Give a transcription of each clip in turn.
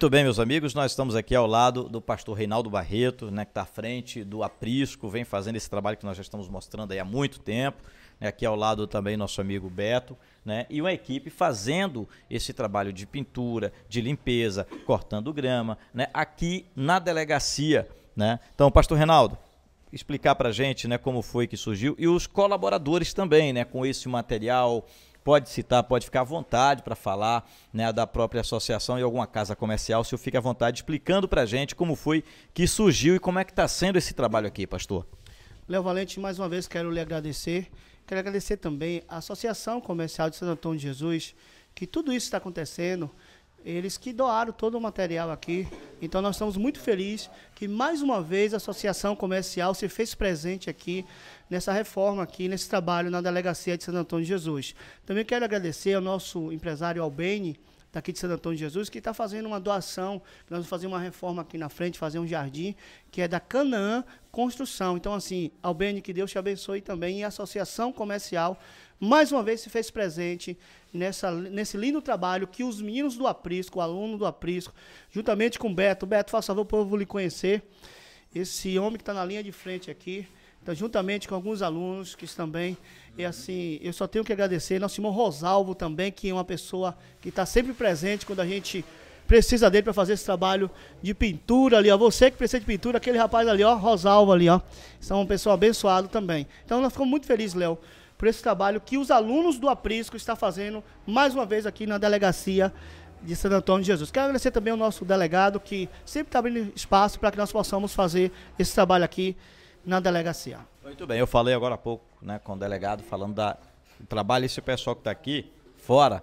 Muito bem, meus amigos, nós estamos aqui ao lado do pastor Reinaldo Barreto, né, que está à frente do Aprisco, vem fazendo esse trabalho que nós já estamos mostrando há muito tempo. Né, aqui ao lado também nosso amigo Beto, né, e uma equipe fazendo esse trabalho de pintura, de limpeza, cortando grama, né, aqui na delegacia. Né? Então, pastor Reinaldo, explicar para a gente né, como foi que surgiu e os colaboradores também, né, com esse material, pode citar, pode ficar à vontade para falar né, da própria associação e alguma casa comercial. O senhor fica à vontade explicando para a gente como foi que surgiu e como é que está sendo esse trabalho aqui, pastor. Léo Valente, mais uma vez quero lhe agradecer. Quero agradecer também à Associação Comercial de Santo Antônio de Jesus, que tudo isso está acontecendo eles que doaram todo o material aqui. Então nós estamos muito felizes que mais uma vez a Associação Comercial se fez presente aqui nessa reforma aqui, nesse trabalho na delegacia de Santo Antônio de Jesus. Também quero agradecer ao nosso empresário Albene, daqui de Santo Antônio de Jesus, que está fazendo uma doação. Nós vamos fazer uma reforma aqui na frente, fazer um jardim, que é da Canaã Construção. Então, assim, Albene, que Deus te abençoe também, e a Associação Comercial mais uma vez se fez presente nessa, nesse lindo trabalho que os meninos do Aprisco, o aluno do Aprisco, juntamente com o Beto. Beto, faça favor, povo lhe conhecer. Esse homem que está na linha de frente aqui, então, juntamente com alguns alunos que também, e assim, eu só tenho que agradecer nosso irmão Rosalvo também, que é uma pessoa que está sempre presente quando a gente precisa dele para fazer esse trabalho de pintura ali, ó. Você que precisa de pintura, aquele rapaz ali, ó, Rosalvo ali, ó. São uma pessoa abençoada também. Então, nós ficamos muito felizes, Léo, por esse trabalho que os alunos do Aprisco estão fazendo mais uma vez aqui na delegacia de Santo Antônio de Jesus. Quero agradecer também ao nosso delegado que sempre está abrindo espaço para que nós possamos fazer esse trabalho aqui na delegacia. Muito bem, eu falei agora há pouco né, com o delegado falando da, do trabalho, esse pessoal que está aqui fora,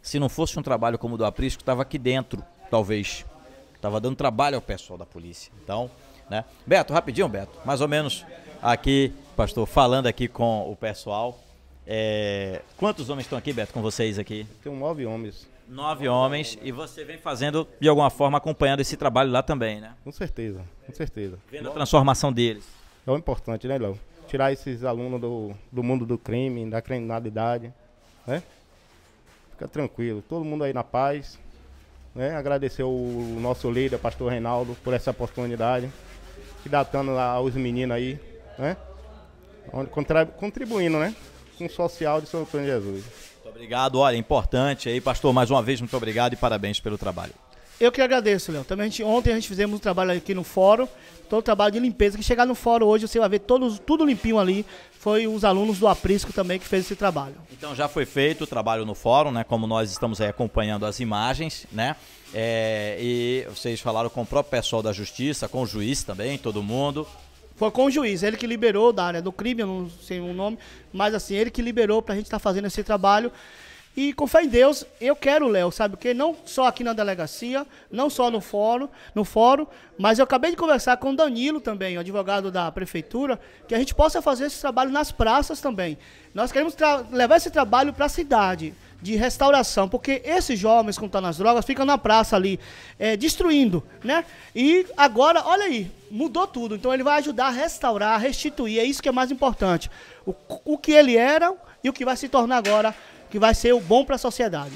se não fosse um trabalho como o do Aprisco, estava aqui dentro, talvez. Estava dando trabalho ao pessoal da polícia. Então, né? Beto, rapidinho, Beto, mais ou menos aqui pastor, falando aqui com o pessoal. É, quantos homens estão aqui, Beto, com vocês aqui? Tem nove homens. Nove homens, e você vem fazendo, de alguma forma, acompanhando esse trabalho lá também, né? Com certeza, com certeza. Vendo a transformação deles. É o importante, né, Léo? Tirar esses alunos do, do mundo do crime, da criminalidade, né? Fica tranquilo, todo mundo aí na paz. Né? Agradecer o nosso líder, pastor Reinaldo, por essa oportunidade. Que dá lá aos meninos aí, né? onde contribuindo, né, com o social de São Antônio de Jesus. Muito obrigado. Olha, importante aí, pastor, mais uma vez muito obrigado e parabéns pelo trabalho. Eu que agradeço, Léo. Também a gente, ontem a gente fizemos um trabalho aqui no fórum, todo o trabalho de limpeza. Que chegar no fórum hoje, você vai ver todos, tudo limpinho ali. Foi os alunos do Aprisco também que fez esse trabalho. Então já foi feito o trabalho no fórum, né? Como nós estamos aí acompanhando as imagens, né? É, e vocês falaram com o próprio pessoal da justiça, com o juiz também, todo mundo. Foi com o juiz, ele que liberou da área do crime, eu não sei o nome, mas assim, ele que liberou para a gente estar tá fazendo esse trabalho. E com fé em Deus, eu quero o Léo, sabe? o quê? não só aqui na delegacia, não só no fórum, no fórum, mas eu acabei de conversar com o Danilo também, o advogado da prefeitura, que a gente possa fazer esse trabalho nas praças também. Nós queremos levar esse trabalho para a cidade de restauração, porque esses jovens que estão nas drogas ficam na praça ali, é, destruindo, né? E agora, olha aí, mudou tudo. Então ele vai ajudar a restaurar, a restituir, é isso que é mais importante. O, o que ele era e o que vai se tornar agora, que vai ser o bom para a sociedade.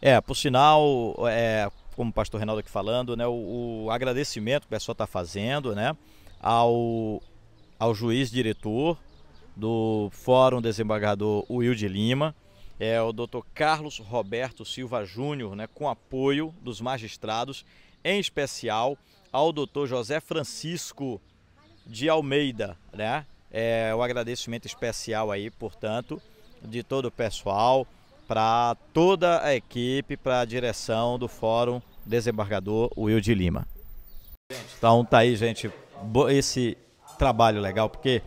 É, por sinal, é, como o pastor Reinaldo aqui falando, né, o, o agradecimento que o pessoal está fazendo né, ao, ao juiz diretor, do Fórum Desembargador Wilde de Lima, é o Dr. Carlos Roberto Silva Júnior, né, com apoio dos magistrados, em especial ao Dr. José Francisco de Almeida, né? É, o um agradecimento especial aí, portanto, de todo o pessoal, para toda a equipe, para a direção do Fórum Desembargador Wilde de Lima. Então tá aí, gente, esse trabalho legal, porque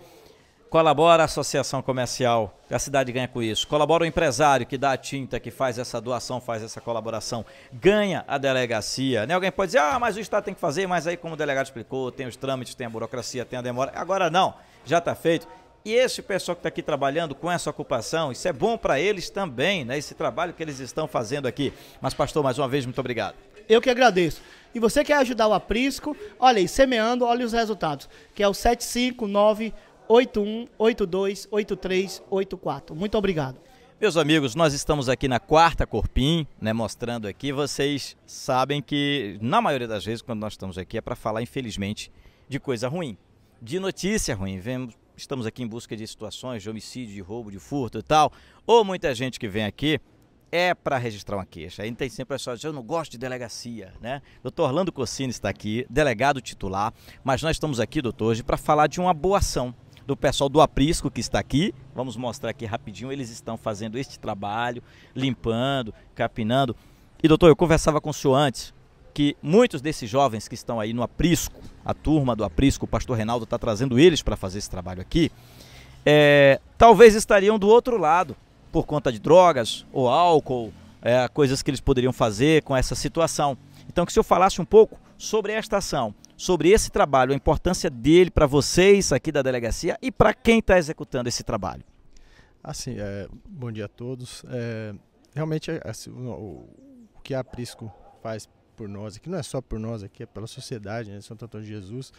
Colabora a Associação Comercial, a cidade ganha com isso. Colabora o empresário que dá a tinta, que faz essa doação, faz essa colaboração. Ganha a delegacia. Né? Alguém pode dizer, ah, mas o Estado tem que fazer, mas aí, como o delegado explicou, tem os trâmites, tem a burocracia, tem a demora. Agora não, já está feito. E esse pessoal que está aqui trabalhando com essa ocupação, isso é bom para eles também, né? Esse trabalho que eles estão fazendo aqui. Mas, pastor, mais uma vez, muito obrigado. Eu que agradeço. E você quer ajudar o Aprisco? Olha aí, semeando, olha os resultados, que é o 759 81828384. Muito obrigado. Meus amigos, nós estamos aqui na quarta Corpim, né, mostrando aqui. Vocês sabem que, na maioria das vezes, quando nós estamos aqui, é para falar, infelizmente, de coisa ruim, de notícia ruim. Vemos, estamos aqui em busca de situações de homicídio, de roubo, de furto e tal. Ou muita gente que vem aqui é para registrar uma queixa. Aí tem sempre a pessoa eu não gosto de delegacia, né? Doutor Orlando Cossini está aqui, delegado titular, mas nós estamos aqui, doutor, hoje para falar de uma boa ação do pessoal do Aprisco que está aqui. Vamos mostrar aqui rapidinho. Eles estão fazendo este trabalho, limpando, capinando. E doutor, eu conversava com o senhor antes que muitos desses jovens que estão aí no Aprisco, a turma do Aprisco, o pastor Reinaldo está trazendo eles para fazer esse trabalho aqui, é, talvez estariam do outro lado por conta de drogas ou álcool, é, coisas que eles poderiam fazer com essa situação. Então, que o senhor falasse um pouco sobre esta ação, sobre esse trabalho, a importância dele para vocês aqui da delegacia e para quem está executando esse trabalho. Assim, é, bom dia a todos. É, realmente, é, assim, o, o, que a Prisco faz por nós que não é só por nós aqui, é pela sociedade, né, Santo Antônio de Jesus,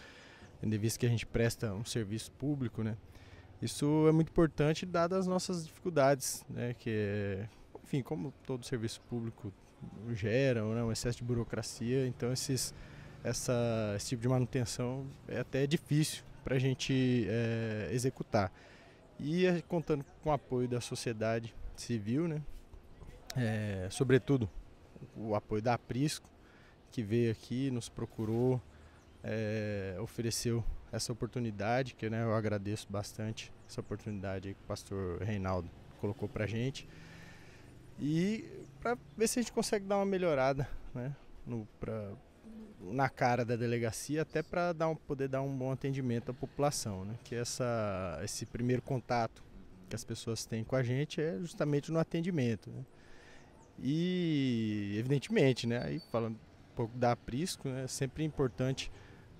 de vista que a gente presta um serviço público, né? Isso é muito importante, dadas as nossas dificuldades, né? Que, é, enfim, como todo serviço público gera, né, um excesso de burocracia, então esses essa, esse tipo de manutenção é até difícil para a gente é, executar. E é, contando com o apoio da sociedade civil, né? É, sobretudo o apoio da Aprisco, que veio aqui, nos procurou, é, ofereceu essa oportunidade, que né, eu agradeço bastante essa oportunidade que o pastor Reinaldo colocou para gente. E para ver se a gente consegue dar uma melhorada né, na cara da delegacia até para dar um, poder dar um bom atendimento à população, né? Que essa, esse primeiro contato que as pessoas têm com a gente é justamente no atendimento. Né? E evidentemente, né? Aí falando um pouco da aprisco, né? É sempre importante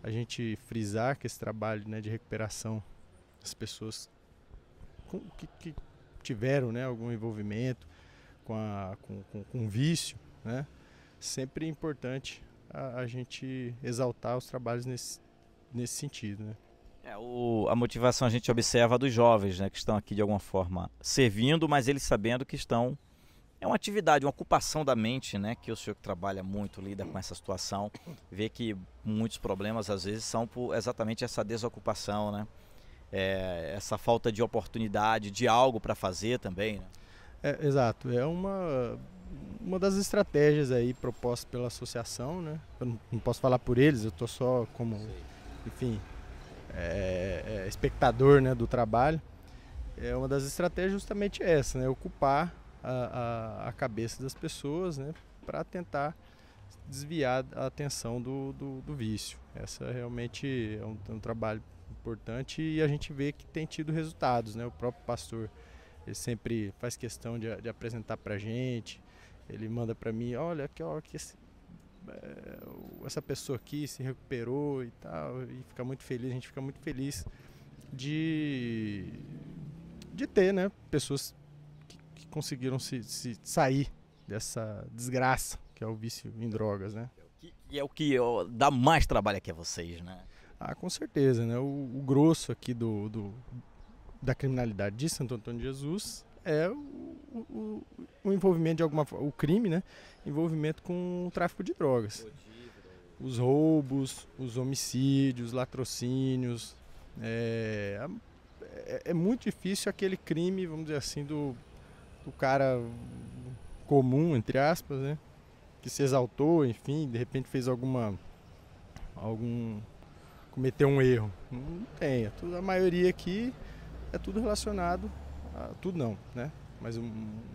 a gente frisar que esse trabalho né, de recuperação das pessoas com, que, que, tiveram né, algum envolvimento com, a, com, com, com vício, né? Sempre é importante a, a gente exaltar os trabalhos nesse, nesse sentido, né? É, o, a motivação a gente observa dos jovens, né, que estão aqui de alguma forma servindo, mas eles sabendo que estão é uma atividade, uma ocupação da mente, né, que o senhor que trabalha muito lida com essa situação, vê que muitos problemas às vezes são por exatamente essa desocupação, né, é, essa falta de oportunidade, de algo para fazer também. Né? É, exato, é uma uma das estratégias aí proposta pela associação, né? Eu não posso falar por eles, eu estou só como, enfim, é, é, espectador né, do trabalho. É uma das estratégias justamente é essa, né? Ocupar a, a, a cabeça das pessoas, né? Para tentar desviar a atenção do, do, do vício. Essa realmente é um, é um, trabalho importante e a gente vê que tem tido resultados, né? O próprio pastor ele sempre faz questão de, de apresentar para gente ele manda para mim, olha que ó, que esse, é, essa pessoa aqui se recuperou e tal, e fica muito feliz, a gente fica muito feliz de de ter, né, pessoas que, que conseguiram se, se sair dessa desgraça que é o vício em drogas, né? É e é o que ó, dá mais trabalho aqui a vocês, né? Ah, com certeza, né? O, o grosso aqui do, do, da criminalidade de Santo Antônio de Jesus é o, o, o envolvimento de alguma o crime, né? Envolvimento com o tráfico de drogas. Os roubos, os homicídios, latrocínios. É, é, é muito difícil aquele crime, vamos dizer assim, do, do cara comum, entre aspas, né? Que se exaltou, enfim, de repente fez alguma. algum. cometeu um erro. Não tem. É tudo, a maioria aqui é tudo relacionado tudo não, né? Mas um,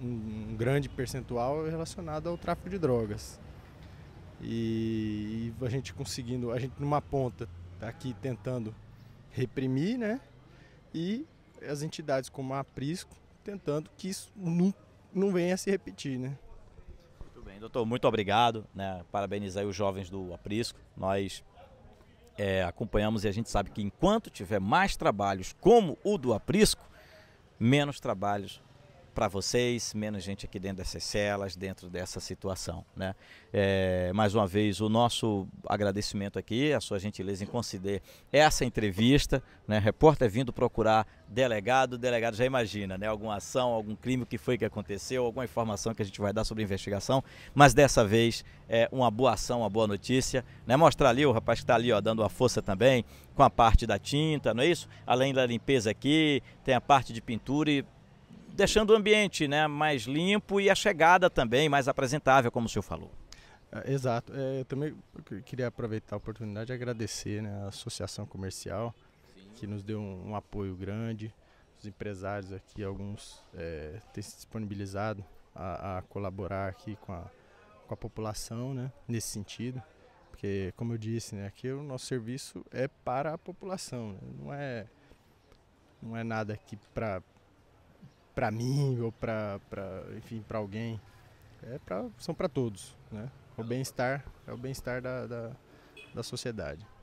um, um grande percentual é relacionado ao tráfico de drogas. E, e a gente conseguindo, a gente numa ponta tá aqui tentando reprimir, né? E as entidades como a Aprisco tentando que isso não, não venha a se repetir, né? Muito bem, doutor, muito obrigado, né? Parabenizar os jovens do Aprisco. Nós é, acompanhamos e a gente sabe que enquanto tiver mais trabalhos como o do Aprisco, menos trabalhos para vocês, menos gente aqui dentro dessas celas, dentro dessa situação. Né? É, mais uma vez, o nosso agradecimento aqui, a sua gentileza em conceder essa entrevista. Né? Repórter vindo procurar delegado, delegado já imagina né? alguma ação, algum crime, o que foi que aconteceu, alguma informação que a gente vai dar sobre a investigação, mas dessa vez é uma boa ação, uma boa notícia. Né? Mostrar ali o rapaz que está ali ó, dando uma força também com a parte da tinta, não é isso? Além da limpeza aqui, tem a parte de pintura e deixando o ambiente né, mais limpo e a chegada também mais apresentável, como o senhor falou. É, exato. É, eu também queria aproveitar a oportunidade e agradecer né, a Associação Comercial, Sim. que nos deu um, um, apoio grande. Os empresários aqui, alguns é, têm se disponibilizado a, a, colaborar aqui com a, com a população né, nesse sentido. Porque, como eu disse, né, aqui o nosso serviço é para a população, né, não, é, não é nada aqui para para mim ou para enfim para alguém é pra, são para todos né é o bem-estar é o bem-estar da, da, da sociedade